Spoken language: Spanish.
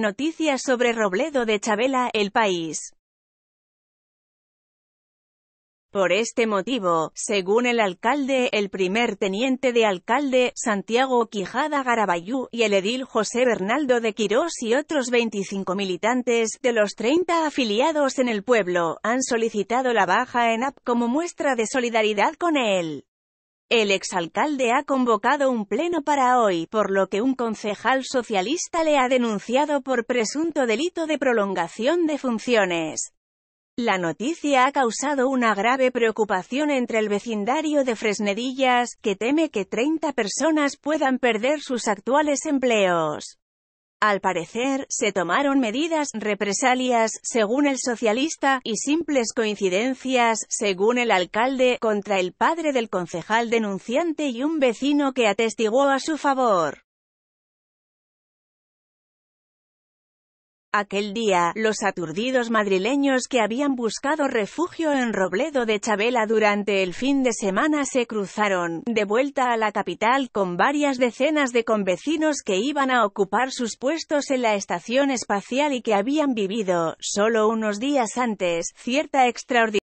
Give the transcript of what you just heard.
Noticias sobre Robledo de Chabela, El País. Por este motivo, según el alcalde, el primer teniente de alcalde, Santiago Quijada Garabayú, y el edil José Bernaldo de Quirós y otros 25 militantes, de los 30 afiliados en el pueblo, han solicitado la baja en AP como muestra de solidaridad con él. El exalcalde ha convocado un pleno para hoy, por lo que un concejal socialista le ha denunciado por presunto delito de prolongación de funciones. La noticia ha causado una grave preocupación entre el vecindario de Fresnedillas, que teme que 30 personas puedan perder sus actuales empleos. Al parecer, se tomaron medidas represalias, según el socialista, y simples coincidencias, según el alcalde, contra el padre del concejal denunciante y un vecino que atestiguó a su favor. Aquel día, los aturdidos madrileños que habían buscado refugio en Robledo de Chabela durante el fin de semana se cruzaron, de vuelta a la capital, con varias decenas de convecinos que iban a ocupar sus puestos en la estación espacial y que habían vivido, solo unos días antes, cierta extraordinaria